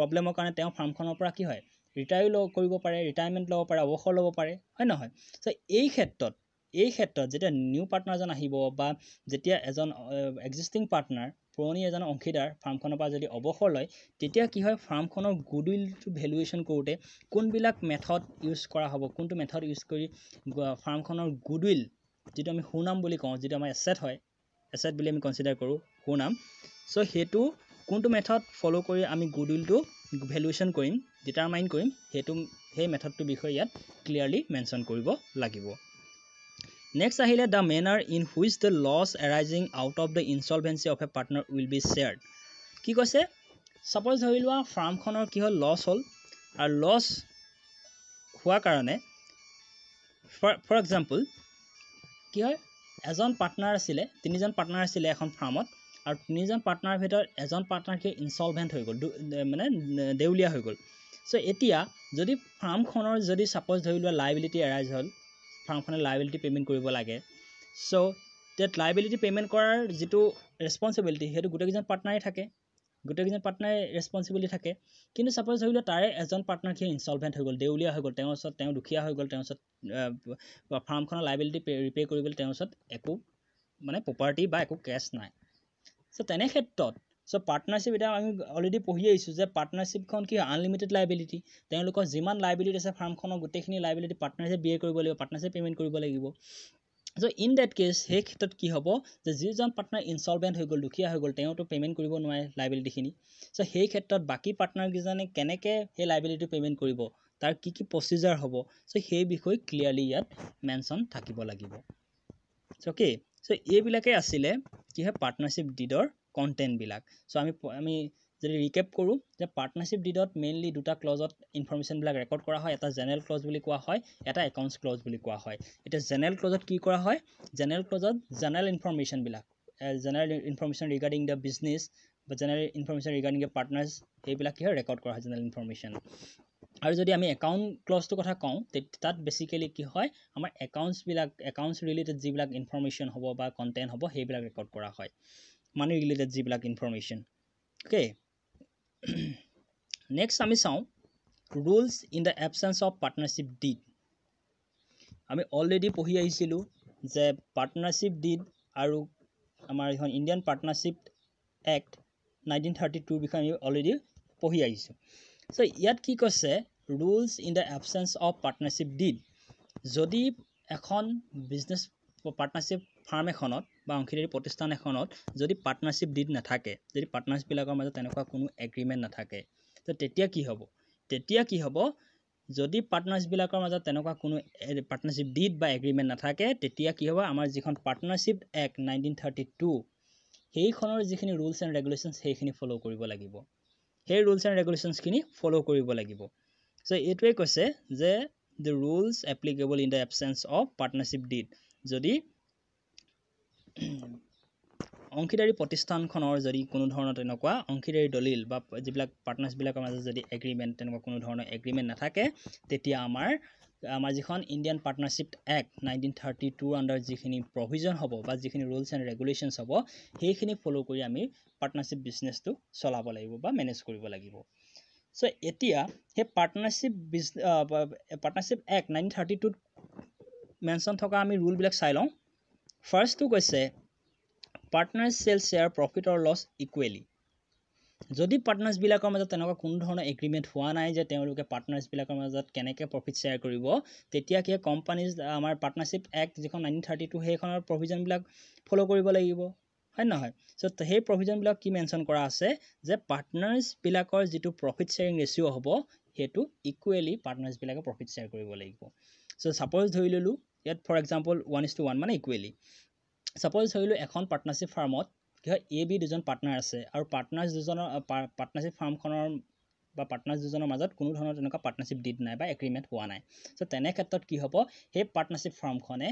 প্ৰব্লেমৰ কাৰণে তেওঁ ফাৰ্মখনৰ পৰা কি হয় ৰিটায়াৰো ল'ব কৰিব পাৰে ৰিটায়াৰমেণ্ট ল'ব পাৰে অৱসৰ ল'ব পাৰে হয় নহয় চ' এই ক্ষেত্ৰত এই ক্ষেত্ৰত যেতিয়া নিউ পাৰ্টনাৰজন আহিব বা যেতিয়া এজন এক্সিষ্টিং পাৰ্টনাৰ পুৰণি এজন অংশীদাৰ ফাৰ্মখনৰ পৰা যদি অৱসৰ লয় তেতিয়া কি হয় ফাৰ্মখনৰ গুডউইলটো ভেলুৱেশ্যন কৰোঁতে কোনবিলাক মেথড ইউজ কৰা হ'ব কোনটো মেথড ইউজ কৰি ফাৰ্মখনৰ গুডউইল যিটো আমি সুনাম বুলি কওঁ যিটো আমাৰ এছেট হয় এছেট বুলি আমি কনচিডাৰ কৰোঁ সুনাম চ' সেইটো কোনটো মেথড ফ'ল' কৰি আমি গুডউইলটো ভেলুৱেশ্যন কৰিম ডিটাৰমাইন কৰিম সেইটো সেই মেথডটোৰ বিষয়ে ইয়াত ক্লিয়াৰলি মেনশ্যন কৰিব লাগিব নেক্সট আহিলে the manner in which the loss arising out of the insolvency of a partner will be shared কি কৈছে ছাপ'জ ধৰি লোৱা ফাৰ্মখনৰ কি হ'ল লছ হ'ল আৰু লছ হোৱাৰ কাৰণে ফৰ ফৰ এক্সাম্পল কি হয় এজন পাৰ্টনাৰ আছিলে তিনিজন পাৰ্টনাৰ আছিলে এখন ফাৰ্মত আৰু তিনিজন পাৰ্টনাৰৰ ভিতৰত এজন পাৰ্টনাৰ কি ইনচলভেণ্ট হৈ গ'ল মানে দেউলীয়া হৈ গ'ল চ' এতিয়া যদি ফাৰ্মখনৰ যদি চাপ'জ ধৰি লোৱা লাইবিলিটি এৰাইজ হ'ল ফাংশনে লাইবিলিটি পে'মেণ্ট কৰিব লাগে চ' তেত লাইবিলিটি পে'মেণ্ট কৰাৰ যিটো ৰেচপনচিবিলিটি সেইটো গোটেইকেইজন পাৰ্টনাৰে থাকে গোটেইকেইজন পাৰ্টনাৰে ৰেচপনচিবিলিটি থাকে কিন্তু ছাপ'জ ধৰি লওক তাৰে এজন পাৰ্টনাৰ পাৰ্টনাৰখিনি ইনষ্টলভেণ্ট হৈ গ'ল দেউলীয়া হৈ গ'ল তেওঁৰ ওচৰত তেওঁ দুখীয়া হৈ গ'ল তেওঁৰ ওচৰত ফাৰ্মখনৰ লাইবিলিটি ৰিপে কৰিবলৈ তেওঁৰ ওচৰত একো মানে প্ৰপাৰ্টি বা একো কেছ নাই চ' তেনে ক্ষেত্ৰত চ' পাৰ্টনাৰশ্বিপ এতিয়া আমি অলৰেডি পঢ়ি আহিছোঁ যে পাৰ্টনাৰশ্বিপখন কি হয় আনলিমিটেড লাইবিলিটি তেওঁলোকৰ যিমান লাইবিলিটি আছে ফাৰ্মখনৰ গোটেইখিনি লাইবিলিটি পাৰ্টনাৰশ্বিপ বিয়ে কৰিব লাগিব পাৰ্টনাৰশ্বিপ পে'মেণ্ট কৰিব লাগিব ছ' ইন দেট কেছ সেই ক্ষেত্ৰত কি হ'ব যে যিজন পাৰ্টনাৰ ইনষ্টলমেণ্ট হৈ গ'ল দুখীয়া হৈ গ'ল তেওঁতো পে'মেণ্ট কৰিব নোৱাৰে লাইবিলিটিখিনি ছ' সেই ক্ষেত্ৰত বাকী পাৰ্টনাৰকেইজনে কেনেকৈ সেই লাইবিলিটি পে'মেণ্ট কৰিব তাৰ কি কি প্ৰচিজাৰ হ'ব ছ' সেই বিষয়ে ক্লিয়াৰলি ইয়াত মেনশ্যন থাকিব লাগিব অ'কে ছ' এইবিলাকেই আছিলে কি হয় পাৰ্টনাৰশ্বিপ ডিডৰ কণ্টেণ্টবিলাক চ' আমি আমি যদি ৰিকেপ কৰোঁ যে পাৰ্টনাৰশ্বিপ ডিডত মেইনলি দুটা ক্লজত ইনফৰ্মেশ্যনবিলাক ৰেকৰ্ড কৰা হয় এটা জেনেৰেল ক্লজ বুলি কোৱা হয় এটা একাউণ্টছ ক্লজ বুলি কোৱা হয় এতিয়া জেনেৰেল ক্লজত কি কৰা হয় জেনেৰেল ক্লজত জেনেৰেল ইনফৰ্মেশ্যনবিলাক general information regarding the business বা general information regarding the partners সেইবিলাক কি হয় ৰেকৰ্ড কৰা হয় জেনেৰেল ইনফৰ্মেশ্যন আৰু যদি আমি একাউণ্ট ক্লজটোৰ কথা কওঁ তাত বেছিকেলি কি হয় আমাৰ একাউণ্টছবিলাক একাউণ্টছ ৰিলেটেড যিবিলাক ইনফৰ্মেশ্যন হ'ব বা কণ্টেণ্ট হ'ব সেইবিলাক ৰেকৰ্ড কৰা হয় মানি ৰিলেটেড যিবিলাক ইনফৰ্মেশ্যন অ'কে নেক্সট আমি চাওঁ rules in the absence of partnership deed আমি অলৰেডি পঢ়ি আহিছিলোঁ যে পাৰ্টনাৰশ্বিপ ডিড আৰু আমাৰ এইখন Indian partnership act nineteen thirty টুৰ বিষয়ে আমি অলৰেডি পঢ়ি আহিছোঁ চ' ইয়াত কি কৈছে rules in the absence of partnership deed যদি এখন বিজনেছ পাৰ্টনাৰশ্বিপ ফাৰ্ম এখনত বা অংশীদাৰী প্ৰতিষ্ঠান এখনত যদি পাৰ্টনাৰশ্বিপ ডিড নাথাকে যদি পাৰ্টনাৰশ্বিপবিলাকৰ মাজত তেনেকুৱা কোনো এগ্ৰিমেণ্ট নাথাকে তো তেতিয়া কি হ'ব তেতিয়া কি হ'ব যদি পাৰ্টনাৰশ্বিপবিলাকৰ মাজত তেনেকুৱা কোনো পাৰ্টনাৰশ্বিপ ডিড বা এগ্ৰিমেণ্ট নাথাকে তেতিয়া কি হ'ব আমাৰ যিখন partnership act nineteen thirty two সেইখনৰ যিখিনি ৰুলছ এণ্ড ৰেগুলেশ্যন সেইখিনি ফ'ল' কৰিব লাগিব সেই ৰুলছ এণ্ড ৰেগুলেশ্যনছখিনি ফ'ল' কৰিব লাগিব চ' এইটোৱে কৈছে যে the rules applicable in the absence of partnership deed যদি অংশীদাৰী প্ৰতিষ্ঠানখনৰ যদি কোনো ধৰণৰ তেনেকুৱা অংশীদাৰী দলিল বা যিবিলাক পাৰ্টনাৰ্ছবিলাকৰ মাজত যদি এগ্ৰিমেণ্ট তেনেকুৱা কোনো ধৰণৰ এগ্ৰিমেণ্ট নাথাকে তেতিয়া আমাৰ আমাৰ যিখন Indian partnership act nineteen thirty টুৰ আণ্ডাৰ যিখিনি প্ৰভিজন হ'ব বা যিখিনি ৰুলছ এণ্ড ৰেগুলেশ্যনছ হ'ব সেইখিনি ফ'ল' কৰি আমি পাৰ্টনাৰশ্বিপ বিজনেছটো চলাব লাগিব বা মেনেজ কৰিব লাগিব ছ' এতিয়া সেই partnership business partnership act nineteen thirty টুত মেনশ্যন থকা আমি ৰুলবিলাক চাই লওঁ ফাৰ্ষ্টটো কৈছে পাৰ্টনাৰ্ছ চেল শ্বেয়াৰ প্ৰফিট আৰু লছ ইকুৱেলি যদি পাৰ্টনাৰ্ছবিলাকৰ মাজত তেনেকুৱা কোনো ধৰণৰ এগ্ৰিমেণ্ট হোৱা নাই যে তেওঁলোকে পাৰ্টনাৰ্ছবিলাকৰ মাজত কেনেকৈ প্ৰফিট শ্বেয়াৰ কৰিব তেতিয়া কি কোম্পানীজ আমাৰ পাৰ্টনাৰশ্বিপ এক্ট যিখন নাইনটিন থাৰ্টি টু সেইখনৰ প্ৰভিজনবিলাক ফ'ল' কৰিব লাগিব হয় নহয় চ' সেই প্ৰভিজনবিলাক কি মেনশ্যন কৰা আছে যে পাৰ্টনাৰ্ছবিলাকৰ যিটো প্ৰফিট শ্বেয়াৰিং ৰেচিঅ' হ'ব সেইটো ইকুৱেলি পাৰ্টনাৰ্ছবিলাকে প্ৰফিট শ্বেয়াৰ কৰিব লাগিব চ' ছাপ'জ ধৰি ল'লোঁ ইয়াত for example one is to one মানে ইকুৱেলি চাপ'জ ধৰি ধৰিলোঁ এখন পাৰ্টনাৰশ্বিপ ফাৰ্মত কি হয় এ বি দুজন পাৰ্টনাৰ আছে আৰু পাৰ্টনাৰ্ছ দুজনৰ পাৰ্টনাৰশ্বিপ ফাৰ্মখনৰ বা পাৰ্টনাৰ্ছ দুজনৰ মাজত কোনো ধৰণৰ তেনেকুৱা পাৰ্টনাৰশ্বিপ ডিড নাই বা এগ্ৰিমেণ্ট হোৱা নাই চ' তেনে ক্ষেত্ৰত কি হ'ব সেই পাৰ্টনাৰশ্বিপ ফাৰ্মখনে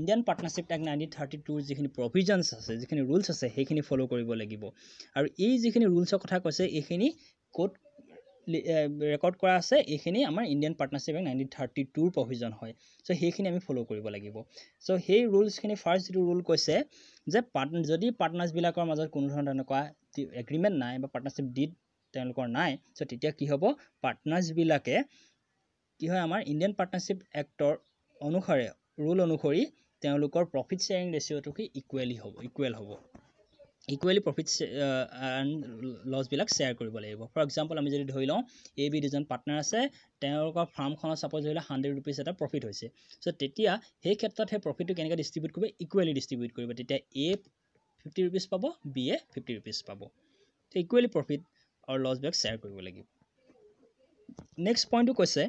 Indian partnership act nineteen thirty টুৰ যিখিনি প্ৰভিজনছ আছে যিখিনি ৰুলছ আছে সেইখিনি ফ'ল' কৰিব লাগিব আৰু এই যিখিনি ৰুলছৰ কথা কৈছে এইখিনি ক'ত ৰেকৰ্ড কৰা আছে এইখিনি আমাৰ Indian partnership bank nineteen thirty টুৰ প্ৰভিজন হয় চ' সেইখিনি আমি ফ'ল' কৰিব লাগিব চ' সেই ৰুলছখিনি ফাৰ্ষ্ট যিটো ৰুল কৈছে যে পাৰ্ট যদি পাৰ্টনাৰ্ছবিলাকৰ মাজত কোনো ধৰণৰ তেনেকুৱা এগ্ৰিমেণ্ট নাই বা পাৰ্টনাৰশ্বিপ ডিড তেওঁলোকৰ নাই চ' তেতিয়া কি হ'ব পাৰ্টনাৰ্ছবিলাকে কি হয় আমাৰ ইণ্ডিয়ান পাৰ্টনাৰশ্বিপ এক্টৰ অনুসাৰে ৰুল অনুসৰি তেওঁলোকৰ প্ৰফিট শ্বেয়াৰিং ৰেচিঅ'টো কি ইকুৱেলি হ'ব ইকুৱেল হ'ব ইকুৱেলি প্ৰফিট এণ্ড লছবিলাক শ্বেয়াৰ কৰিব লাগিব ফৰ এক্সাম্পল আমি যদি ধৰি লওঁ এ বি দুজন পাৰ্টনাৰ আছে তেওঁলোকৰ ফাৰ্মখনত ছাপ'জ ধৰি লওক হাণ্ড্ৰেড ৰুপিজ এটা প্ৰফিট হৈছে চ' তেতিয়া সেই ক্ষেত্ৰত সেই প্ৰফিটটো কেনেকৈ ডিষ্ট্ৰিবিউট কৰিব ইকুৱেলি ডিষ্ট্ৰিবিউট কৰিব তেতিয়া এ ফিফটি ৰুপিজ পাব বি এ ফিফটি ৰুপিজ পাব ত' ইকুৱেলি প্ৰফিট আৰু লছবিলাক শ্বেয়াৰ কৰিব লাগিব নেক্সট পইণ্টটো কৈছে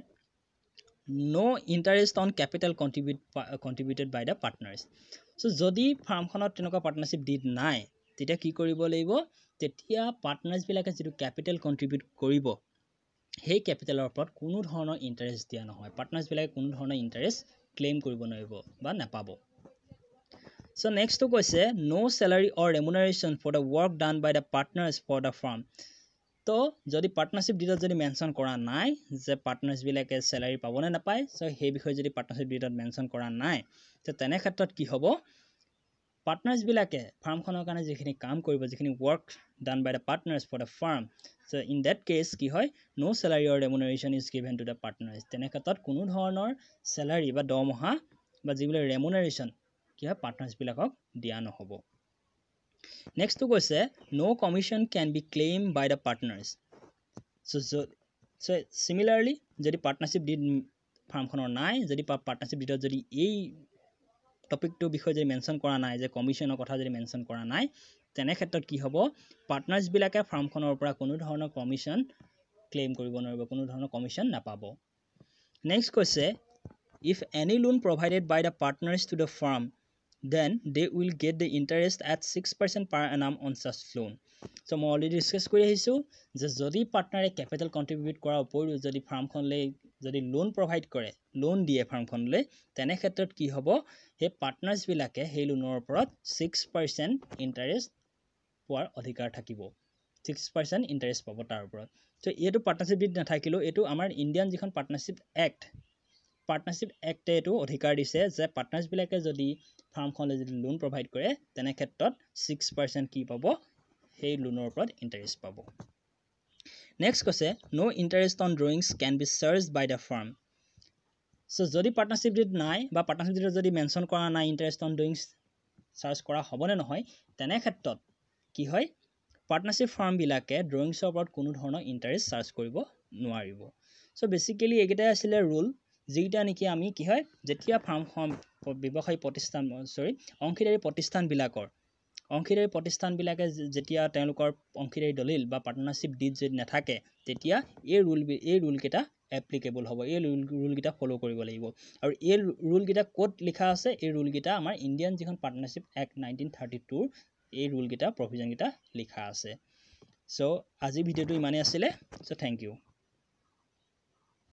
no interest on capital contribute contributed by the partners so' যদি ফাৰ্মখনত তেনেকুৱা পাৰ্টনাৰশ্বিপ ডিড নাই তেতিয়া কি কৰিব লাগিব তেতিয়া পাৰ্টনাৰ্ছবিলাকে যিটো কেপিটেল কণ্ট্ৰিবিউট কৰিব সেই কেপিটেলৰ ওপৰত কোনো ধৰণৰ ইণ্টাৰেষ্ট দিয়া নহয় পাৰ্টনাৰ্ছবিলাকে কোনো ধৰণৰ ইণ্টাৰেষ্ট ক্লেইম কৰিব নোৱাৰিব বা নেপাব চ' নেক্সটটো কৈছে no' salary or remuneration for the work done by the partners for the firm তো যদি পাৰ্টনাৰশ্বিপ ডিটত যদি মেনশ্যন কৰা নাই যে পাৰ্টনাৰ্ছবিলাকে চেলাৰী পাবনে নাপায় চ' সেই বিষয়ে যদি পাৰ্টনাৰশ্বিপ ডিটত মেনশ্যন কৰা নাই তো তেনে ক্ষেত্ৰত কি হ'ব পাৰ্টনাৰ্ছবিলাকে ফাৰ্মখনৰ কাৰণে যিখিনি কাম কৰিব যিখিনি work done by the partners for the firm so' in that case কি হয় no' salary or remuneration is given to the partners তেনেক্ষেত্ৰত কোনো ধৰণৰ চেলাৰী বা দৰমহা বা যিবিলাক ৰেমুনাৰেশ্যন কি হয় পাৰ্টনাৰ্ছবিলাকক দিয়া নহ'ব নেক্সটটো কৈছে no' commission can be claim by the partners so' so' so' similarly যদি পাৰ্টনাৰশ্বিপ ডিড ফাৰ্মখনৰ নাই যদি পাৰ্টনাৰশ্বিপ ডিডত যদি এই টপিকটোৰ বিষয়ে যদি মেনশ্যন কৰা নাই যে কমিশ্যনৰ কথা যদি মেনশ্যন কৰা নাই তেনে ক্ষেত্ৰত কি হ'ব পাৰ্টনাৰ্ছবিলাকে ফাৰ্মখনৰ পৰা কোনো ধৰণৰ কমিশ্যন ক্লেইম কৰিব নোৱাৰিব কোনো ধৰণৰ কমিশ্যন নাপাব নেক্সট কৈছে if any loan provided by the partners to the firm then they will get the interest at six percent per annum on such loan so' মই অলৰেডি ডিছকাছ কৰি আহিছোঁ যে যদি পাৰ্টনাৰে কেপিটেল কণ্ট্ৰিবিউট কৰাৰ উপৰিও যদি ফাৰ্মখনলৈ যদি লোন প্ৰভাইড কৰে লোন দিয়ে ফাৰ্মখনলৈ তেনে ক্ষেত্ৰত কি হ'ব সেই পাৰ্টনাৰ্ছবিলাকে সেই লোনৰ ওপৰত ছিক্স পাৰ্চেণ্ট ইণ্টাৰেষ্ট পোৱাৰ অধিকাৰ থাকিব ছিক্স পাৰ্চেণ্ট ইণ্টাৰেষ্ট পাব তাৰ ওপৰত চ' এইটো পাৰ্টনাৰশ্বিপ বিধ নাথাকিলেও এইটো আমাৰ ইণ্ডিয়ান যিখন পাৰ্টনাৰশ্বিপ এক্ট পাৰ্টনাৰশ্বিপ এক্টে এইটো অধিকাৰ দিছে যে পাৰ্টনাৰ্ছবিলাকে যদি ফাৰ্মখনলৈ যদি লোন প্ৰভাইড কৰে তেনে ক্ষেত্ৰত ছিক্স পাৰ্চেণ্ট কি পাব সেই লোনৰ ওপৰত ইণ্টাৰেষ্ট পাব নেক্সট কৈছে no' interest on drawings can be charge by the firm so' যদি পাৰ্টনাৰশ্বিপ ডিট নাই বা পাৰ্টনাৰশ্বিপ ডিটত যদি মেনশ্যন কৰা নাই ইণ্টাৰেষ্ট অন ড্ৰয়িংছ চাৰ্জ কৰা হ'বনে নহয় তেনে ক্ষেত্ৰত কি হয় পাৰ্টনাৰশ্বিপ ফাৰ্মবিলাকে ড্ৰয়িংছৰ ওপৰত কোনো ধৰণৰ ইণ্টাৰেষ্ট চাৰ্জ কৰিব নোৱাৰিব চ' বেচিকেলি এইকেইটাই আছিলে ৰুল যিকেইটা নেকি আমি কি হয় যেতিয়া ফাৰ্মখন ব্যৱসায়ী প্ৰতিষ্ঠান চৰি অংশীদাৰী প্ৰতিষ্ঠানবিলাকৰ অংশীদাৰী প্ৰতিষ্ঠানবিলাকে যেতিয়া তেওঁলোকৰ অংশীদাৰী দলিল বা পাৰ্টনাৰশ্বিপ ডিট যদি নাথাকে তেতিয়া এই ৰুল এই ৰুলকেইটা এপ্লিকেবল হ'ব এই ৰুল ৰুলকেইটা ফ'ল' কৰিব লাগিব আৰু এই ৰুলকেইটা ক'ত লিখা আছে এই ৰুলকেইটা আমাৰ ইণ্ডিয়ান যিখন পাৰ্টনাৰশ্বিপ এক্ট নাইনটিন থাৰ্টি টুৰ এই ৰুলকেইটা প্ৰভিজনকেইটা লিখা আছে চ' আজিৰ ভিডিঅ'টো ইমানেই আছিলে চ' থেংক ইউ